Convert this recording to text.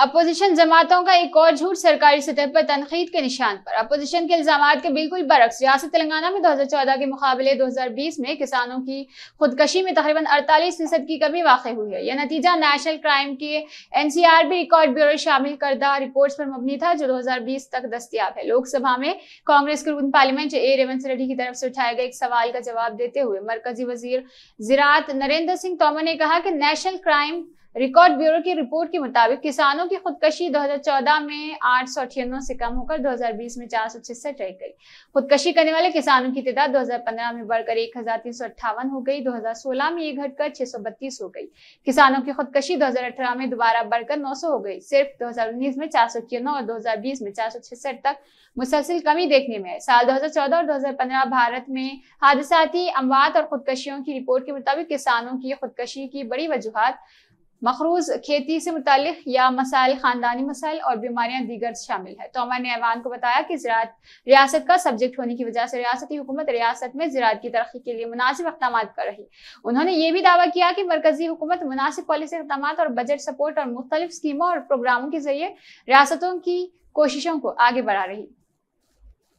opposition जमातों का एक और झूठ सरकारी सतह पर तनकीद के निशान पर अपोजिशन के इल्जाम के बिल्कुल बरक्स रियासत तेलंगाना में 2014 के मुकाबले 2020 में किसानों की खुदकशी में तकरीबन अड़तालीस फीसद की कमी वाक़ हुई है यह नतीजा नेशनल क्राइम के N C R B record bureau शामिल करदा रिपोर्ट पर मबनी था जो दो हजार बीस तक दस्तियाब है लोकसभा में कांग्रेस के रुकन पार्लियामेंट ए रेवंत रेड्डी की तरफ से उठाए गए एक सवाल का जवाब देते हुए मरकजी वजीर जिरात नरेंद्र सिंह तोमर ने कहा कि नेशनल क्राइम रिकॉर्ड ब्यूरो की रिपोर्ट के मुताबिक किसानों की खुदकशी 2014 में आठ से कम होकर 2020 में चार सौ रह गई खुदकशी करने वाले किसानों की तादाद 2015 में बढ़कर एक हो गई 2016 में ये घटकर बत्तीस हो गई किसानों की खुदकशी 2018 में दोबारा बढ़कर 900 हो गई सिर्फ 2019 में चार सौ और 2020 में चार तक मुसलसिल कमी देखने में साल 2014 और 2015 भारत में हादसाती अमवात और खुदकशियों की रिपोर्ट के मुताबिक किसानों की खुदकशी की बड़ी वजूहत मखरूज खेती से मुतल या मसाइल ख़ानदानी मसाइल और बीमारियां दीगर शामिल है तो ने ऐवान को बताया कि ज़रात रियासत का सब्जेक्ट होने की वजह से रियासती हुकूमत रियासत में ज़रात की तरक्की के लिए मुनासिब इकदाम कर रही उन्होंने ये भी दावा किया कि मरकजी हुकूमत मुनासिब पॉलिसी इकदाम और बजट सपोर्ट और मुख्तलिफ स्कीमों और प्रोग्रामों के जरिए रियासतों की कोशिशों को आगे बढ़ा रही